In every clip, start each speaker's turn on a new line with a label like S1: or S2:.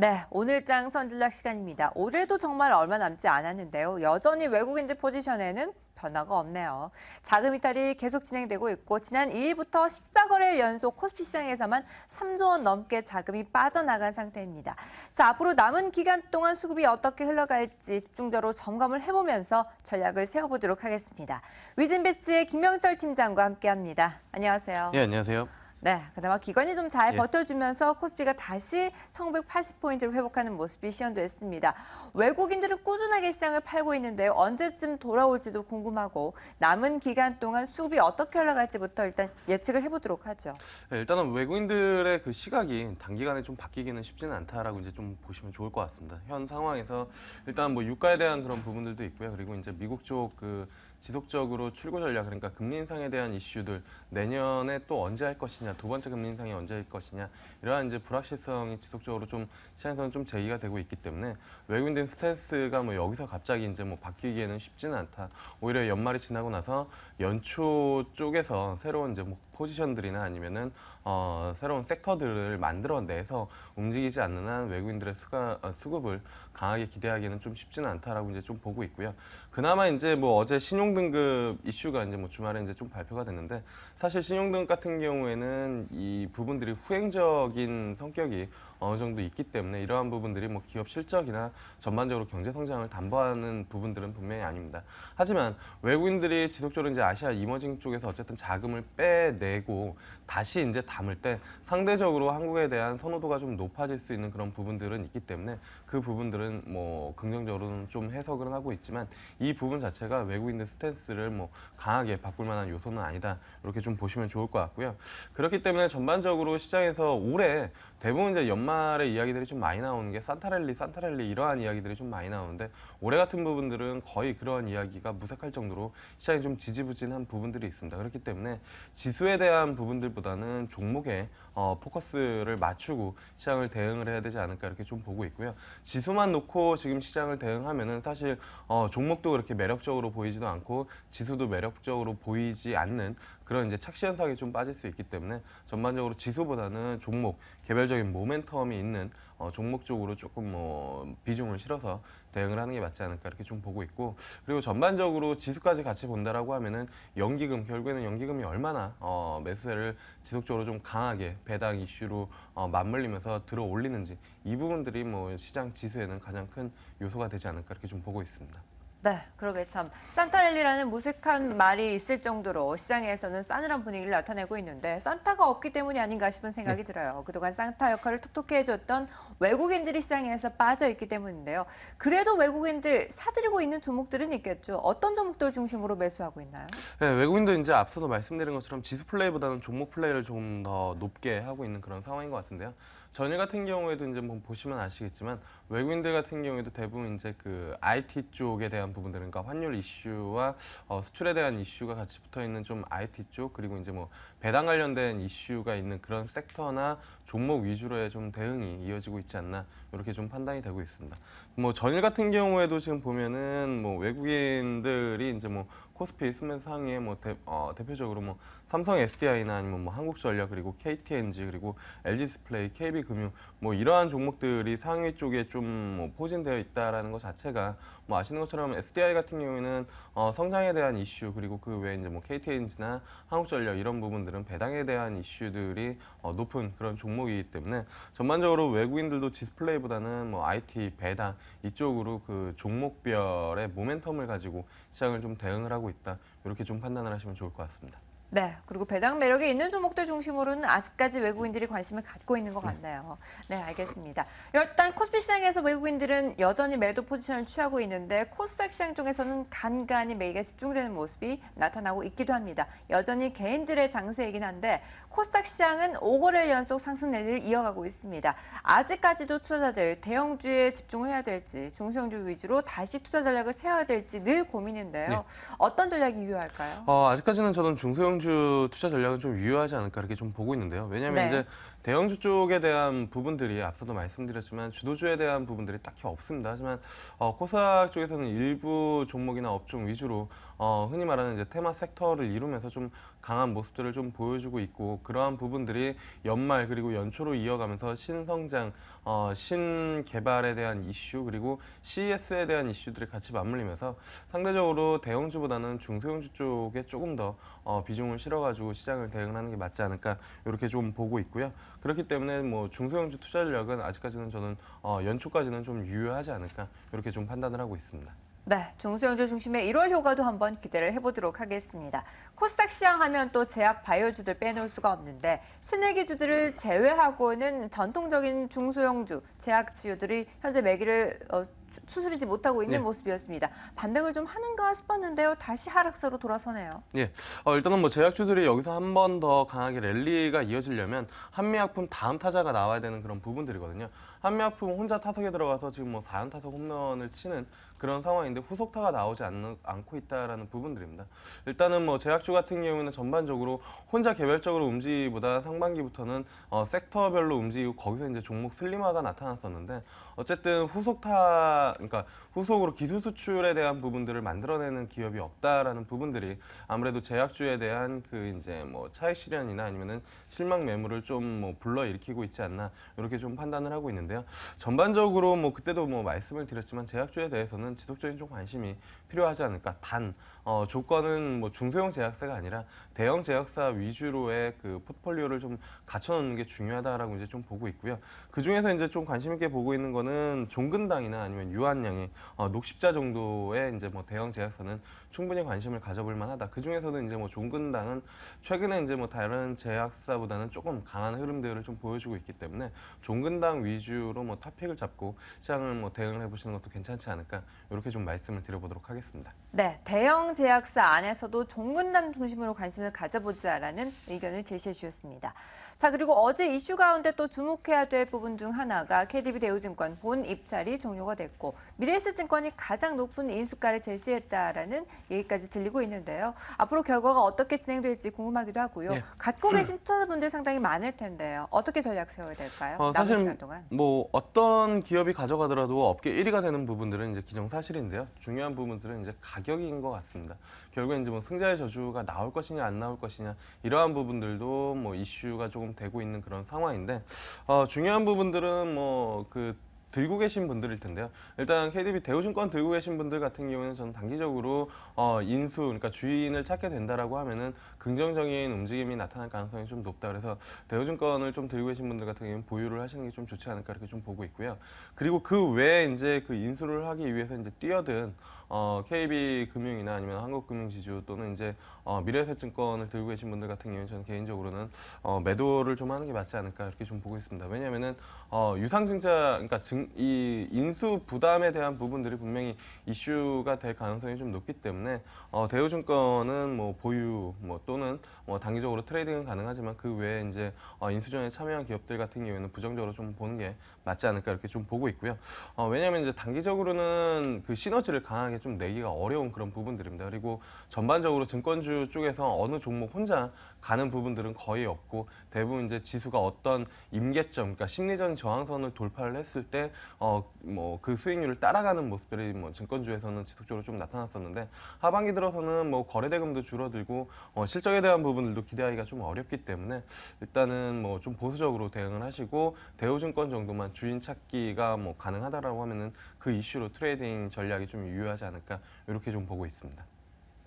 S1: 네, 오늘장 선진락 시간입니다. 올해도 정말 얼마 남지 않았는데요. 여전히 외국인들 포지션에는 변화가 없네요. 자금 이탈이 계속 진행되고 있고 지난 2일부터 14거래일 연속 코스피 시장에서만 3조 원 넘게 자금이 빠져나간 상태입니다. 자, 앞으로 남은 기간 동안 수급이 어떻게 흘러갈지 집중적으로 점검을 해보면서 전략을 세워보도록 하겠습니다. 위진베스트의 김명철 팀장과 함께합니다. 안녕하세요. 네, 안녕하세요. 네, 그나마 기관이 좀잘 예. 버텨주면서 코스피가 다시 1980포인트를 회복하는 모습이 시연됐습니다. 외국인들은 꾸준하게 시장을 팔고 있는데요. 언제쯤 돌아올지도 궁금하고 남은 기간 동안 수급이 어떻게 흘러갈지부터 일단 예측을 해보도록 하죠.
S2: 네, 일단은 외국인들의 그 시각이 단기간에 좀 바뀌기는 쉽지는 않다라고 이제 좀 보시면 좋을 것 같습니다. 현 상황에서 일단 뭐 유가에 대한 그런 부분들도 있고요. 그리고 이제 미국 쪽그 지속적으로 출구 전략 그러니까 금리 인상에 대한 이슈들 내년에 또 언제 할 것이냐 두 번째 금리 인상이 언제 할 것이냐 이러한 이제 불확실성이 지속적으로 좀 시장에서는 좀 제기가 되고 있기 때문에 외국인들 스탠스가 뭐 여기서 갑자기 이제 뭐 바뀌기에는 쉽지는 않다 오히려 연말이 지나고 나서 연초 쪽에서 새로운 이제 뭐 포지션들이나 아니면은 어, 새로운 섹터들을 만들어내서 움직이지 않는 한 외국인들의 수가, 어, 수급을 강하게 기대하기는 좀 쉽지는 않다라고 이제 좀 보고 있고요. 그나마 이제 뭐 어제 신용등급 이슈가 이제 뭐 주말에 이제 좀 발표가 됐는데 사실 신용등급 같은 경우에는 이 부분들이 후행적인 성격이 어느 정도 있기 때문에 이러한 부분들이 뭐 기업 실적이나 전반적으로 경제 성장을 담보하는 부분들은 분명히 아닙니다. 하지만 외국인들이 지속적으로 이제 아시아 이머징 쪽에서 어쨌든 자금을 빼내고 다시 이제 담을 때 상대적으로 한국에 대한 선호도가 좀 높아질 수 있는 그런 부분들은 있기 때문에 그 부분들은 뭐 긍정적으로는 좀 해석을 하고 있지만 이 부분 자체가 외국인들 스탠스를 뭐 강하게 바꿀 만한 요소는 아니다. 이렇게 좀 보시면 좋을 것 같고요. 그렇기 때문에 전반적으로 시장에서 올해 대부분 이제 연말 연말의 이야기들이 좀 많이 나오는 게 산타렐리, 산타렐리 이러한 이야기들이 좀 많이 나오는데 올해 같은 부분들은 거의 그러한 이야기가 무색할 정도로 시장이 좀 지지부진한 부분들이 있습니다. 그렇기 때문에 지수에 대한 부분들보다는 종목에 어, 포커스를 맞추고 시장을 대응을 해야 되지 않을까 이렇게 좀 보고 있고요. 지수만 놓고 지금 시장을 대응하면은 사실 어, 종목도 그렇게 매력적으로 보이지도 않고 지수도 매력적으로 보이지 않는 그런 이제 착시 현상에 좀 빠질 수 있기 때문에 전반적으로 지수보다는 종목 개별적인 모멘텀이 있는 어, 종목적으로 조금 뭐 비중을 실어서 대응을 하는 게 맞지 않을까 이렇게 좀 보고 있고 그리고 전반적으로 지수까지 같이 본다라고 하면은 연기금 결국에는 연기금이 얼마나 어, 매수세를 지속적으로 좀 강하게 배당 이슈로 어, 맞물리면서 들어올리는지 이 부분들이 뭐 시장 지수에는 가장 큰 요소가 되지 않을까 이렇게 좀 보고 있습니다.
S1: 네, 그러게 참. 산타랠리라는 무색한 말이 있을 정도로 시장에서는 싸늘한 분위기를 나타내고 있는데 산타가 없기 때문이 아닌가 싶은 생각이 네. 들어요. 그동안 산타 역할을 톡톡히 해줬던 외국인들이 시장에서 빠져있기 때문인데요. 그래도 외국인들 사들이고 있는 종목들은 있겠죠. 어떤 종목들 중심으로 매수하고 있나요?
S2: 네, 외국인들 이제 앞서도 말씀드린 것처럼 지수 플레이보다는 종목 플레이를 좀 더 높게 하고 있는 그런 상황인 것 같은데요. 전일 같은 경우에도 이제 뭐 보시면 아시겠지만 외국인들 같은 경우에도 대부분 이제 그 IT 쪽에 대한 대한 부분들 그러 환율 이슈와 어, 수출에 대한 이슈가 같이 붙어 있는 좀 IT 쪽 그리고 이제 뭐 배당 관련된 이슈가 있는 그런 섹터나 종목 위주로의 좀 대응이 이어지고 있지 않나 이렇게 좀 판단이 되고 있습니다. 뭐 전일 같은 경우에도 지금 보면은 뭐 외국인들이 이제 뭐 코스피 수면 상위에 뭐 대, 어, 대표적으로 뭐 삼성 SDI나 아니면 뭐 한국전력 그리고 KTNG 그리고 LG스플레이, KB금융 뭐 이러한 종목들이 상위 쪽에 좀뭐 포진되어 있다라는 것 자체가 뭐 아시는 것처럼 SDI 같은 경우에는 어, 성장에 대한 이슈 그리고 그 외에 이제 뭐 KTNG나 한국전력 이런 부분들은 배당에 대한 이슈들이 어, 높은 그런 종목이기 때문에 전반적으로 외국인들도 디스플레이보다는 뭐 IT 배당 이쪽으로 그 종목별의 모멘텀을 가지고 시장을 좀 대응을 하고 있다 이렇게 좀 판단을 하시면 좋을 것 같습니다.
S1: 네, 그리고 배당 매력이 있는 종목들 중심으로는 아직까지 외국인들이 관심을 갖고 있는 것 네. 같네요. 네, 알겠습니다. 일단 코스피 시장에서 외국인들은 여전히 매도 포지션을 취하고 있는데 코스닥 시장 쪽에서는 간간히 매기가 집중되는 모습이 나타나고 있기도 합니다. 여전히 개인들의 장세이긴 한데 코스닥 시장은 5거래 연속 상승 내리를 이어가고 있습니다. 아직까지도 투자자들 대형주에 집중을 해야 될지 중성주 위주로 다시 투자 전략을 세워야 될지 늘 고민인데요. 네. 어떤 전략이 유효할까요?
S2: 어, 아직까지는 저는 중소형 광주 투자 전략은 좀 유효하지 않을까 이렇게 좀 보고 있는데요. 왜냐하면 네. 이제 대형주 쪽에 대한 부분들이 앞서도 말씀드렸지만 주도주에 대한 부분들이 딱히 없습니다. 하지만 어, 코스닥 쪽에서는 일부 종목이나 업종 위주로 어, 흔히 말하는 이제 테마 섹터를 이루면서 좀 강한 모습들을 좀 보여주고 있고 그러한 부분들이 연말 그리고 연초로 이어가면서 신성장, 어, 신개발에 대한 이슈 그리고 CES에 대한 이슈들이 같이 맞물리면서 상대적으로 대형주보다는 중소형주 쪽에 조금 더 어, 비중을 실어가지고 시장을 대응하는 게 맞지 않을까 이렇게 좀 보고 있고요. 그렇기 때문에 뭐 중소형주 투자 전략은 아직까지는 저는 어, 연초까지는 좀 유효하지 않을까 이렇게 좀 판단을 하고 있습니다.
S1: 네, 중소형주 중심의 1월 효과도 한번 기대를 해보도록 하겠습니다. 코스닥 시장 하면 또 제약 바이오주들 빼놓을 수가 없는데 새내기주들을 제외하고는 전통적인 중소형주, 제약유들이 현재 매기를 어, 추스르지 못하고 있는 네. 모습이었습니다. 반등을 좀 하는가 싶었는데요. 다시 하락세로 돌아서네요.
S2: 예. 어, 일단은 뭐 제약주들이 여기서 한 번 더 강하게 랠리가 이어지려면 한미약품 다음 타자가 나와야 되는 그런 부분들이거든요. 한미약품 혼자 타석에 들어가서 지금 뭐 4연 타석 홈런을 치는 그런 상황인데 후속타가 나오지 않는, 않고 있다라 부분들입니다. 일단은 뭐 제약주 같은 경우에는 전반적으로 혼자 개별적으로 움직이기보다 상반기부터는 어, 섹터별로 움직이고 거기서 이제 종목 슬림화가 나타났었는데 어쨌든 후속 타 그러니까 후속으로 기술 수출에 대한 부분들을 만들어내는 기업이 없다라는 부분들이 아무래도 제약주에 대한 그 이제 뭐 차익 실현이나 아니면은 실망 매물을 좀 뭐 불러일으키고 있지 않나 이렇게 좀 판단을 하고 있는데요. 전반적으로 뭐 그때도 뭐 말씀을 드렸지만 제약주에 대해서는 지속적인 좀 관심이 필요하지 않을까. 단 어, 조건은 뭐 중소형 제약사가 아니라 대형 제약사 위주로의 그 포트폴리오를 좀 갖춰놓는 게 중요하다라고 이제 좀 보고 있고요. 그 중에서 이제 좀 관심 있게 보고 있는 거는 종근당이나 아니면 유한양의 어, 녹십자 정도의 이제 뭐 대형 제약사는 충분히 관심을 가져볼 만하다. 그 중에서도 이제 뭐 종근당은 최근에 이제 뭐 다른 제약사보다는 조금 강한 흐름들을 좀 보여주고 있기 때문에 종근당 위주로 뭐 탑픽을 잡고 시장을 뭐 대응을 해보시는 것도 괜찮지 않을까 이렇게 좀 말씀을 드려보도록 하겠습니다.
S1: 네, 대형 제약사 안에서도 종근당 중심으로 관심을 가져보자라는 의견을 제시해 주셨습니다. 자 그리고 어제 이슈 가운데 또 주목해야 될 부분 중 하나가 KDB 대우증권 본 입찰이 종료가 됐고 미래세 신한체증권이 가장 높은 인수가를 제시했다라는 얘기까지 들리고 있는데요. 앞으로 결과가 어떻게 진행될지 궁금하기도 하고요. 네. 갖고 음. 계신 투자자분들 상당히 많을 텐데요. 어떻게 전략 세워야 될까요? 어, 남은 시간 동안.
S2: 뭐 어떤 기업이 가져가더라도 업계 1위가 되는 부분들은 이제 기정사실인데요. 중요한 부분들은 이제 가격인 것 같습니다. 결국엔 이제 뭐 승자의 저주가 나올 것이냐 안 나올 것이냐 이러한 부분들도 뭐 이슈가 조금 되고 있는 그런 상황인데 어, 중요한 부분들은 뭐그 들고 계신 분들일 텐데요. 일단 KDB 대우증권 들고 계신 분들 같은 경우는 저는 단기적으로 어, 인수, 그러니까 주인을 찾게 된다라고 하면은 긍정적인 움직임이 나타날 가능성이 좀 높다. 그래서 대우증권을 좀 들고 계신 분들 같은 경우는 보유를 하시는 게 좀 좋지 않을까 이렇게 좀 보고 있고요. 그리고 그 외에 이제 그 인수를 하기 위해서 이제 뛰어든 어, KB 금융이나 아니면 한국금융지주 또는 이제 어, 미래에셋증권을 들고 계신 분들 같은 경우는 저는 개인적으로는 어, 매도를 좀 하는 게 맞지 않을까 이렇게 좀 보고 있습니다. 왜냐하면은 어, 유상증자 그러니까 증, 이 인수 부담에 대한 부분들이 분명히 이슈가 될 가능성이 좀 높기 때문에 어, 대우증권은 뭐 보유 뭐 또는 뭐 단기적으로 트레이딩은 가능하지만 그 외에 이제 어, 인수전에 참여한 기업들 같은 경우에는 부정적으로 좀 보는 게 맞지 않을까 이렇게 좀 보고 있고요. 어, 왜냐하면 이제 단기적으로는 그 시너지를 강하게 좀 내기가 어려운 그런 부분들입니다. 그리고 전반적으로 증권주 쪽에서 어느 종목 혼자 가는 부분들은 거의 없고 대부분 이제 지수가 어떤 임계점, 그러니까 심리적인 저항선을 돌파를 했을 때어뭐그 수익률을 따라가는 모습들이 뭐 증권주에서는 지속적으로 좀 나타났었는데 하반기 들어서는 뭐 거래대금도 줄어들고 어 실적에 대한 부분들도 기대하기가 좀 어렵기 때문에 일단은 뭐 좀 보수적으로 대응을 하시고 대우증권 정도만 주인 찾기가 뭐 가능하다라고 하면은 그 이슈로 트레이딩 전략이 좀 유효하지 않을까 이렇게 좀 보고 있습니다.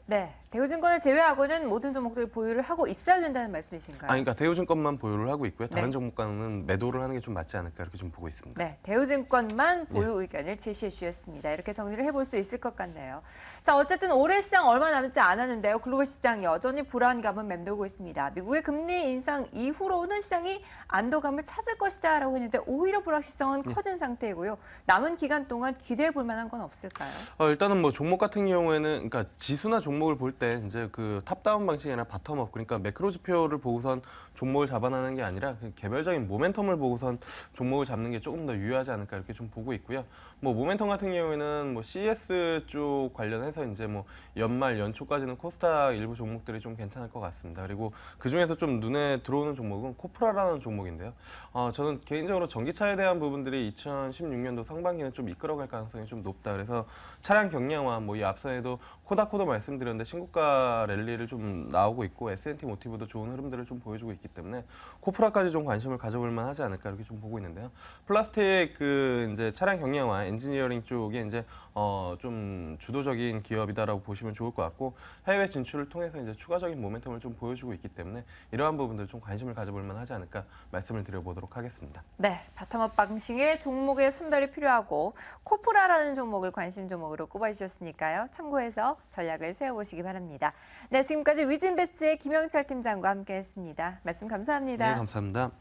S1: 네, 대우증권을 제외하고는 모든 종목들 보유를 하고 있어야 된다는 말씀이신가요? 아,
S2: 그러니까 대우증권만 보유를 하고 있고요. 네. 다른 네. 종목과는 매도를 하는 게 좀 맞지 않을까 이렇게 좀 보고 있습니다.
S1: 네, 대우증권만 네. 보유 의견을 제시해 주셨습니다. 이렇게 정리를 해볼 수 있을 것 같네요. 자, 어쨌든 올해 시장 얼마 남지 않았는데요. 글로벌 시장 여전히 불안감은 맴돌고 있습니다. 미국의 금리 인상 이후로는 시장이 안도감을 찾을 것이다라고 했는데 오히려 불확실성은 네. 커진 상태이고요. 남은 기간 동안 기대해 볼 만한 건 없을까요?
S2: 어, 일단은 뭐 종목 같은 경우에는 그러니까 지수나 종목 종목을 볼 때 이제 그 탑다운 방식이나 바텀업 그러니까 매크로 지표를 보고선 종목을 잡아나는게 아니라 그 개별적인 모멘텀을 보고선 종목을 잡는 게 조금 더 유효하지 않을까 이렇게 좀 보고 있고요. 뭐 모멘텀 같은 경우에는 뭐 CS 쪽 관련해서 이제 뭐 연말 연초까지는 코스닥 일부 종목들이 좀 괜찮을 것 같습니다. 그리고 그 중에서 좀 눈에 들어오는 종목은 코프라라는 종목인데요. 어, 저는 개인적으로 전기차에 대한 부분들이 2016년도 상반기는 좀 이끌어갈 가능성이 좀 높다. 그래서 차량 경량화 뭐 이 앞선에도 코다코도 말씀드린 말씀드렸는데 신고가 랠리를 좀 나오고 있고 S&T 모티브도 좋은 흐름들을 좀 보여주고 있기 때문에 코프라까지 좀 관심을 가져볼 만하지 않을까 이렇게 좀 보고 있는데요. 플라스틱 그 이제 차량 경량화 엔지니어링 쪽에 이제 어 좀 주도적인 기업이다라고 보시면 좋을 것 같고 해외 진출을 통해서 이제 추가적인 모멘텀을 좀 보여주고 있기 때문에 이러한 부분들 좀 관심을 가져볼 만하지 않을까 말씀을 드려보도록 하겠습니다.
S1: 네, 바텀업 방식의 종목의 선별이 필요하고 코프라라는 종목을 관심 종목으로 꼽아주셨으니까요. 참고해서 전략을 세워. 찾아보시기 바랍니다. 네, 지금까지 위진베스트의 김영철 팀장과 함께했습니다. 말씀 감사합니다. 네,
S2: 감사합니다.